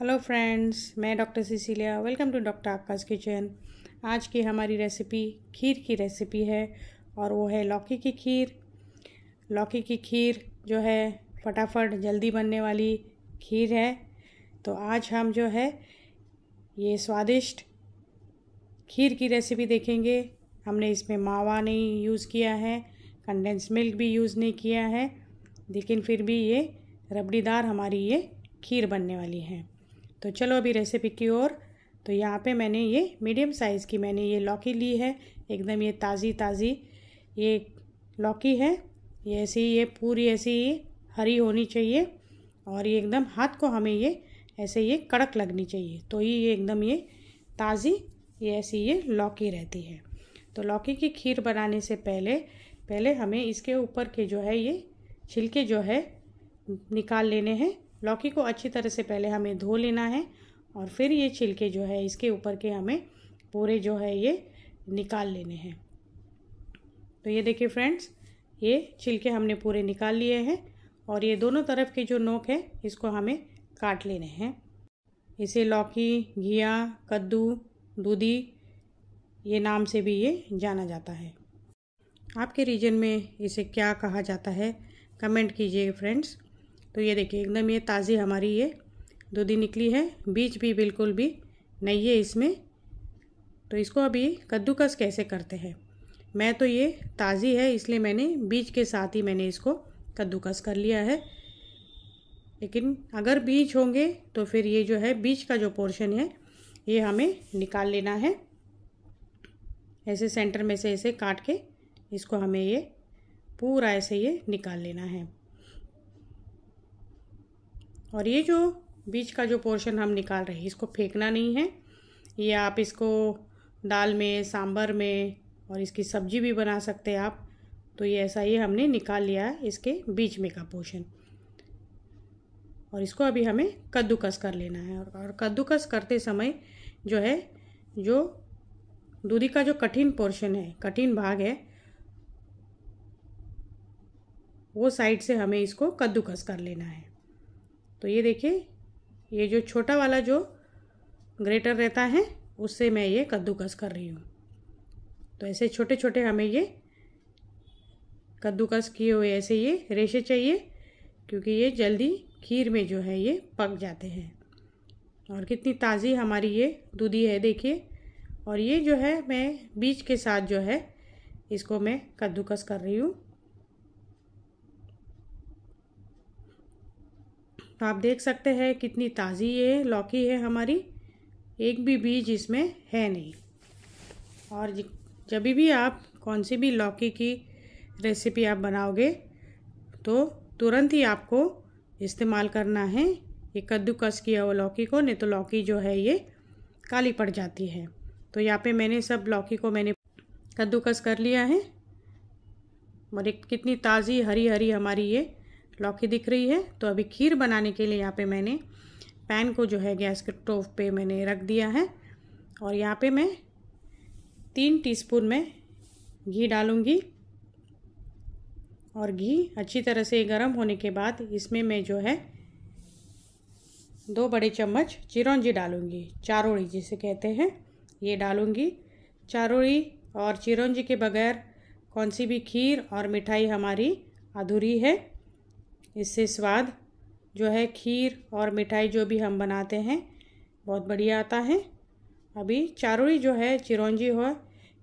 hello friends मैं doctor Cecilia welcome to doctor Akash kitchen आज की हमारी रेसिपी खीर की रेसिपी है और वो है लौकी की खीर लौकी की खीर जो है फटाफट जल्दी बनने वाली खीर है तो आज हम जो है ये स्वादिष्ट खीर की रेसिपी देखेंगे हमने इसमें मावा नहीं यूज़ किया है कंडेंस मिल्क भी यूज़ नहीं किया है लेकिन फिर भी ये रबड़ीदार हमारी ये खीर बनने वाली है तो चलो अभी रेसिपी की ओर तो यहाँ पे मैंने ये मीडियम साइज़ की मैंने ये लौकी ली है एकदम ये ताज़ी ताज़ी ये लौकी है ये ऐसी ये पूरी ऐसी ये हरी होनी चाहिए और ये एकदम हाथ को हमें ये ऐसे ये कड़क लगनी चाहिए तो ये ये एकदम ये ताज़ी ये ऐसी ये लौकी रहती है तो लौकी की खीर बनाने से पहले पहले हमें इसके ऊपर के जो है ये छिलके जो है निकाल लेने हैं लौकी को अच्छी तरह से पहले हमें धो लेना है और फिर ये छिलके जो है इसके ऊपर के हमें पूरे जो है ये निकाल लेने हैं तो ये देखिए फ्रेंड्स ये छिलके हमने पूरे निकाल लिए हैं और ये दोनों तरफ के जो नोक है इसको हमें काट लेने हैं इसे लौकी घिया कद्दू दूधी ये नाम से भी ये जाना जाता है आपके रीजन में इसे क्या कहा जाता है कमेंट कीजिए फ्रेंड्स तो ये देखिए एकदम ये ताज़ी हमारी ये दूधी निकली है बीज भी बिल्कुल भी नहीं है इसमें तो इसको अभी कद्दूकस कैसे करते हैं मैं तो ये ताज़ी है इसलिए मैंने बीज के साथ ही मैंने इसको कद्दूकस कर लिया है लेकिन अगर बीज होंगे तो फिर ये जो है बीज का जो पोर्शन है ये हमें निकाल लेना है ऐसे सेंटर में से ऐसे काट के इसको हमें ये पूरा ऐसे ये निकाल लेना है और ये जो बीच का जो पोर्शन हम निकाल रहे हैं इसको फेंकना नहीं है ये आप इसको दाल में सांभर में और इसकी सब्जी भी बना सकते हैं आप तो ये ऐसा ही हमने निकाल लिया है इसके बीच में का पोर्शन और इसको अभी हमें कद्दूकस कर लेना है और कद्दूकस करते समय जो है जो दूधी का जो कठिन पोर्शन है कठिन भाग है वो साइड से हमें इसको कद्दूकस कर लेना है तो ये देखिए ये जो छोटा वाला जो ग्रेटर रहता है उससे मैं ये कद्दूकस कर रही हूँ तो ऐसे छोटे छोटे हमें ये कद्दूकस किए हुए ऐसे ये रेशे चाहिए क्योंकि ये जल्दी खीर में जो है ये पक जाते हैं और कितनी ताज़ी हमारी ये दूधी है देखिए और ये जो है मैं बीज के साथ जो है इसको मैं कद्दूकस कर रही हूँ तो आप देख सकते हैं कितनी ताज़ी ये लौकी है हमारी एक भी बीज इसमें है नहीं और जब भी आप कौन सी भी लौकी की रेसिपी आप बनाओगे तो तुरंत ही आपको इस्तेमाल करना है ये कद्दूकस किया हुआ लौकी को नहीं तो लौकी जो है ये काली पड़ जाती है तो यहाँ पे मैंने सब लौकी को मैंने कद्दूकस कर लिया है और एक कितनी ताज़ी हरी हरी हमारी ये लौकी दिख रही है तो अभी खीर बनाने के लिए यहाँ पे मैंने पैन को जो है गैस के स्टोव पे मैंने रख दिया है और यहाँ पे मैं तीन टीस्पून में घी डालूँगी और घी अच्छी तरह से गर्म होने के बाद इसमें मैं जो है दो बड़े चम्मच चिरौंजी डालूँगी चारोड़ी जिसे कहते हैं ये डालूँगी चारोड़ी और चिरौंजी के बगैर कौन सी भी खीर और मिठाई हमारी अधूरी है इससे स्वाद जो है खीर और मिठाई जो भी हम बनाते हैं बहुत बढ़िया आता है अभी चारोई जो है चिरौंजी हो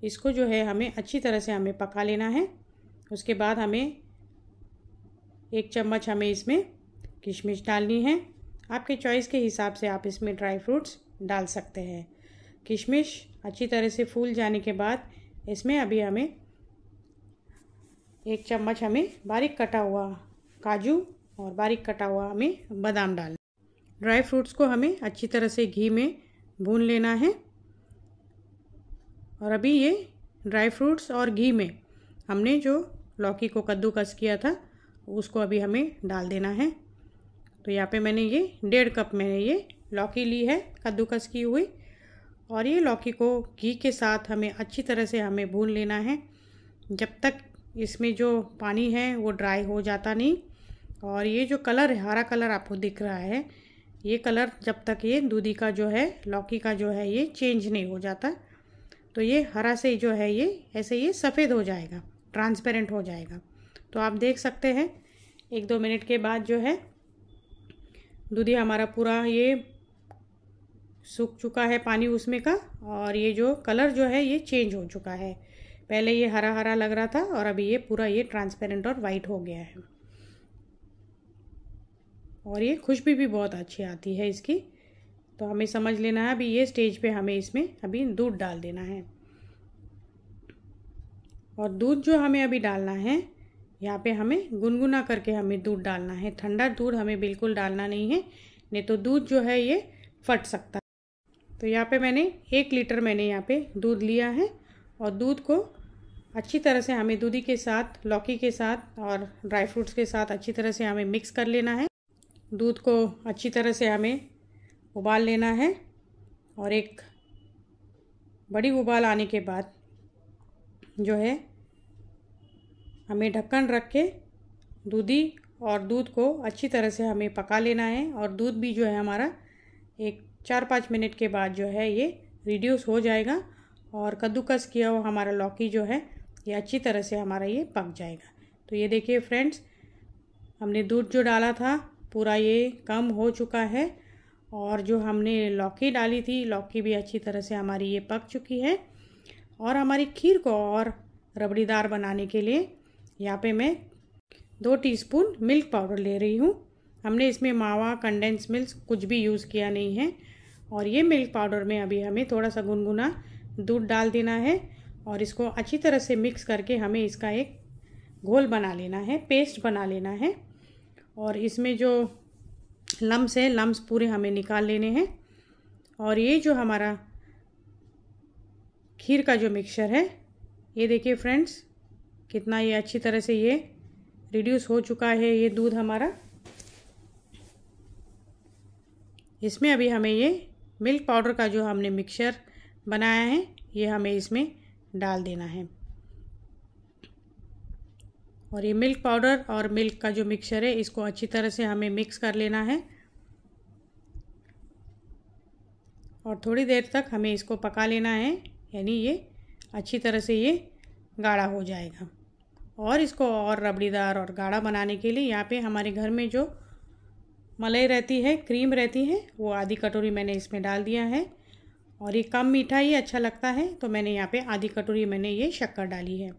इसको जो है हमें अच्छी तरह से हमें पका लेना है उसके बाद हमें एक चम्मच हमें इसमें किशमिश डालनी है आपके चॉइस के हिसाब से आप इसमें ड्राई फ्रूट्स डाल सकते हैं किशमिश अच्छी तरह से फूल जाने के बाद इसमें अभी हमें एक चम्मच हमें बारीक कटा हुआ काजू और बारीक कटा हुआ हमें बादाम डालना ड्राई फ्रूट्स को हमें अच्छी तरह से घी में भून लेना है और अभी ये ड्राई फ्रूट्स और घी में हमने जो लौकी को कद्दूकस किया था उसको अभी हमें डाल देना है तो यहाँ पे मैंने ये डेढ़ कप मैंने ये लौकी ली है कद्दूकस की हुई और ये लौकी को घी के साथ हमें अच्छी तरह से हमें भून लेना है जब तक इसमें जो पानी है वो ड्राई हो जाता नहीं और ये जो कलर है हरा कलर आपको दिख रहा है ये कलर जब तक ये दूधी का जो है लौकी का जो है ये चेंज नहीं हो जाता तो ये हरा से जो है ये ऐसे ये सफ़ेद हो जाएगा ट्रांसपेरेंट हो जाएगा तो आप देख सकते हैं एक दो मिनट के बाद जो है दूधी हमारा पूरा ये सूख चुका है पानी उसमें का और ये जो कलर जो है ये चेंज हो चुका है पहले ये हरा हरा लग रहा था और अभी ये पूरा ये ट्रांसपेरेंट और वाइट हो गया है और ये खुशबी भी बहुत अच्छी आती है इसकी तो हमें समझ लेना है अभी ये स्टेज पे हमें इसमें अभी दूध डाल देना है और दूध जो हमें अभी डालना है यहाँ पे हमें गुनगुना करके हमें दूध डालना है ठंडा दूध हमें बिल्कुल डालना नहीं है नहीं तो दूध जो है ये फट सकता है तो यहाँ पे मैंने एक लीटर मैंने यहाँ पे दूध लिया है और दूध को अच्छी तरह से हमें दूधी के साथ लौकी के साथ और ड्राई फ्रूट्स के साथ अच्छी तरह से हमें मिक्स कर लेना है दूध को अच्छी तरह से हमें उबाल लेना है और एक बड़ी उबाल आने के बाद जो है हमें ढक्कन रख के दूधी और दूध को अच्छी तरह से हमें पका लेना है और दूध भी जो है हमारा एक चार पाँच मिनट के बाद जो है ये रिड्यूस हो जाएगा और कद्दूकस किया हुआ हमारा लौकी जो है ये अच्छी तरह से हमारा ये पक जाएगा तो ये देखिए फ्रेंड्स हमने दूध जो डाला था पूरा ये कम हो चुका है और जो हमने लौकी डाली थी लौकी भी अच्छी तरह से हमारी ये पक चुकी है और हमारी खीर को और रबड़ीदार बनाने के लिए यहाँ पे मैं दो टीस्पून मिल्क पाउडर ले रही हूँ हमने इसमें मावा कंडेंस मिल्क कुछ भी यूज़ किया नहीं है और ये मिल्क पाउडर में अभी हमें थोड़ा सा गुनगुना दूध डाल देना है और इसको अच्छी तरह से मिक्स करके हमें इसका एक घोल बना लेना है पेस्ट बना लेना है और इसमें जो लम्स है लम्स पूरे हमें निकाल लेने हैं और ये जो हमारा खीर का जो मिक्सचर है ये देखिए फ्रेंड्स कितना ये अच्छी तरह से ये रिड्यूस हो चुका है ये दूध हमारा इसमें अभी हमें ये मिल्क पाउडर का जो हमने मिक्सचर बनाया है ये हमें इसमें डाल देना है और ये मिल्क पाउडर और मिल्क का जो मिक्सर है इसको अच्छी तरह से हमें मिक्स कर लेना है और थोड़ी देर तक हमें इसको पका लेना है यानी ये अच्छी तरह से ये गाढ़ा हो जाएगा और इसको और रबड़ीदार और गाढ़ा बनाने के लिए यहाँ पे हमारे घर में जो मलाई रहती है क्रीम रहती है वो आधी कटोरी मैंने इसमें डाल दिया है और ये कम मीठा ही अच्छा लगता है तो मैंने यहाँ पे आधी कटोरी मैंने ये शक्कर डाली है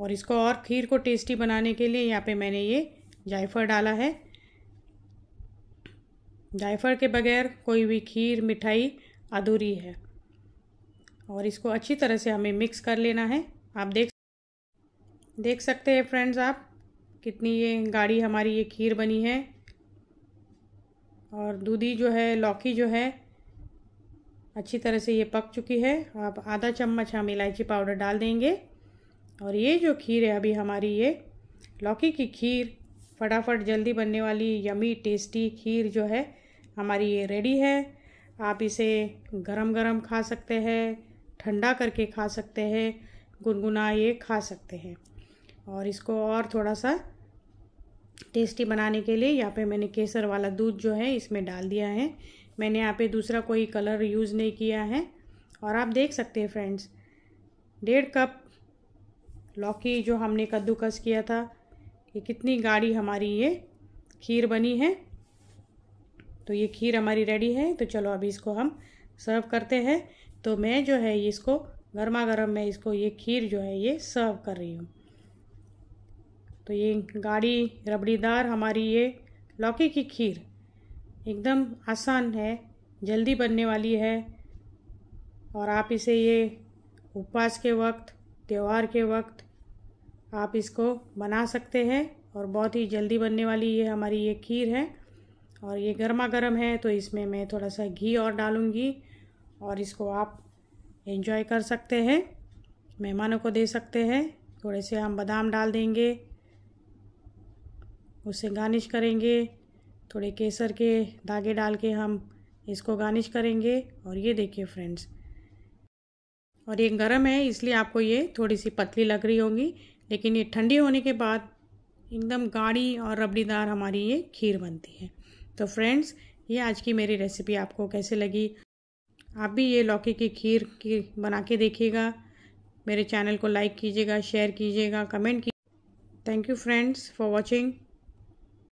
और इसको और खीर को टेस्टी बनाने के लिए यहाँ पे मैंने ये जायफल डाला है जायफल के बगैर कोई भी खीर मिठाई अधूरी है और इसको अच्छी तरह से हमें मिक्स कर लेना है आप देख देख सकते हैं फ्रेंड्स आप कितनी ये गाढ़ी हमारी ये खीर बनी है और दूधी जो है लौकी जो है अच्छी तरह से ये पक चुकी है आप आधा चम्मच हम इलायची पाउडर डाल देंगे और ये जो खीर है अभी हमारी ये लौकी की खीर फटाफट जल्दी बनने वाली यमी टेस्टी खीर जो है हमारी ये रेडी है आप इसे गरम गरम खा सकते हैं ठंडा करके खा सकते हैं गुनगुना ये खा सकते हैं और इसको और थोड़ा सा टेस्टी बनाने के लिए यहाँ पे मैंने केसर वाला दूध जो है इसमें डाल दिया है मैंने यहाँ पे दूसरा कोई कलर यूज़ नहीं किया है और आप देख सकते हैं फ्रेंड्स डेढ़ कप लौकी जो हमने कद्दूकस किया था ये कितनी गाढ़ी हमारी ये खीर बनी है तो ये खीर हमारी रेडी है तो चलो अभी इसको हम सर्व करते हैं तो मैं जो है इसको गर्मा गर्म मैं इसको ये खीर जो है ये सर्व कर रही हूँ तो ये गाढ़ी रबड़ीदार हमारी ये लौकी की खीर एकदम आसान है जल्दी बनने वाली है और आप इसे ये उपवास के वक्त त्यौहार के वक्त आप इसको बना सकते हैं और बहुत ही जल्दी बनने वाली ये हमारी ये खीर है और ये गर्मा गर्म है तो इसमें मैं थोड़ा सा घी और डालूँगी और इसको आप इन्जॉय कर सकते हैं मेहमानों को दे सकते हैं थोड़े से हम बादाम डाल देंगे उससे गार्निश करेंगे थोड़े केसर के धागे डाल के हम इसको गार्निश करेंगे और ये देखिए फ्रेंड्स और ये गर्म है इसलिए आपको ये थोड़ी सी पतली लग रही होगी लेकिन ये ठंडी होने के बाद एकदम गाढ़ी और रबड़ीदार हमारी ये खीर बनती है तो फ्रेंड्स ये आज की मेरी रेसिपी आपको कैसे लगी आप भी ये लौकी की खीर की बना के देखिएगा मेरे चैनल को लाइक कीजिएगा शेयर कीजिएगा कमेंट कीजिए thank you friends for watching